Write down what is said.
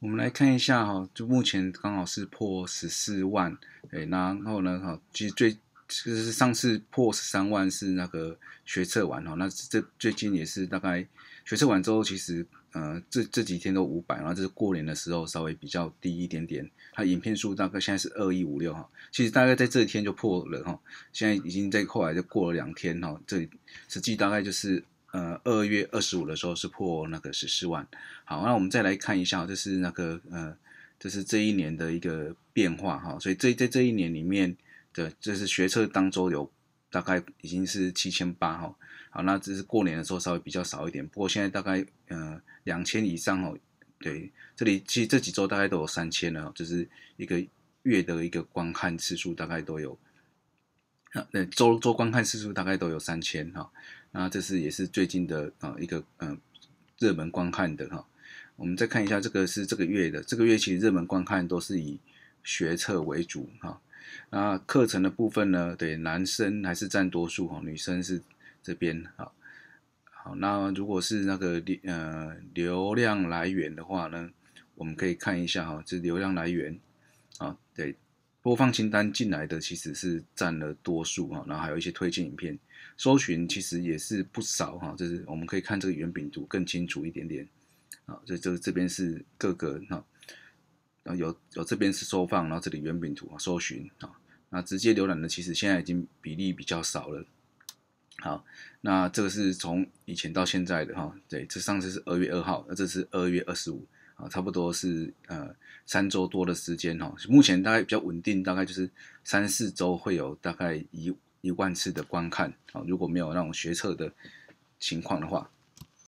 我们来看一下哈，就目前刚好是破十四万，哎，然后呢，哈，其实最就是上次破十三万是那个学测完哈，那这最近也是大概学测完之后，其实呃，这这几天都五百，然后就是过年的时候稍微比较低一点点。它影片数大概现在是二一五六哈，其实大概在这一天就破了哈，现在已经在后来就过了两天哈，这实际大概就是。呃，二月二十五的时候是破那个十四万。好，那我们再来看一下，这是那个呃，这是这一年的一个变化哈。所以这在这一年里面的，就是学车当周有大概已经是七千八哈。好，那这是过年的时候稍微比较少一点，不过现在大概呃两千以上哦。对，这里其实这几周大概都有三千了，就是一个月的一个观看次数大概都有。那周周观看次数大概都有三千哈，那这是也是最近的啊一个嗯热门观看的哈。我们再看一下这个是这个月的，这个月其实热门观看都是以学测为主哈。那课程的部分呢，对男生还是占多数哈，女生是这边哈。好，那如果是那个呃流量来源的话呢，我们可以看一下哈，这流量来源啊对。播放清单进来的其实是占了多数哈，然后还有一些推荐影片，搜寻其实也是不少哈。这是我们可以看这个原饼图更清楚一点点啊。这这这边是各个哈，然后有有这边是收放，然后这里原饼图啊搜寻啊，那直接浏览的其实现在已经比例比较少了。好，那这个是从以前到现在的哈，对，这上次是二月二号，那这是二月二十五。啊，差不多是呃三周多的时间哈，目前大概比较稳定，大概就是三四周会有大概一一万次的观看，啊，如果没有那种学测的情况的话。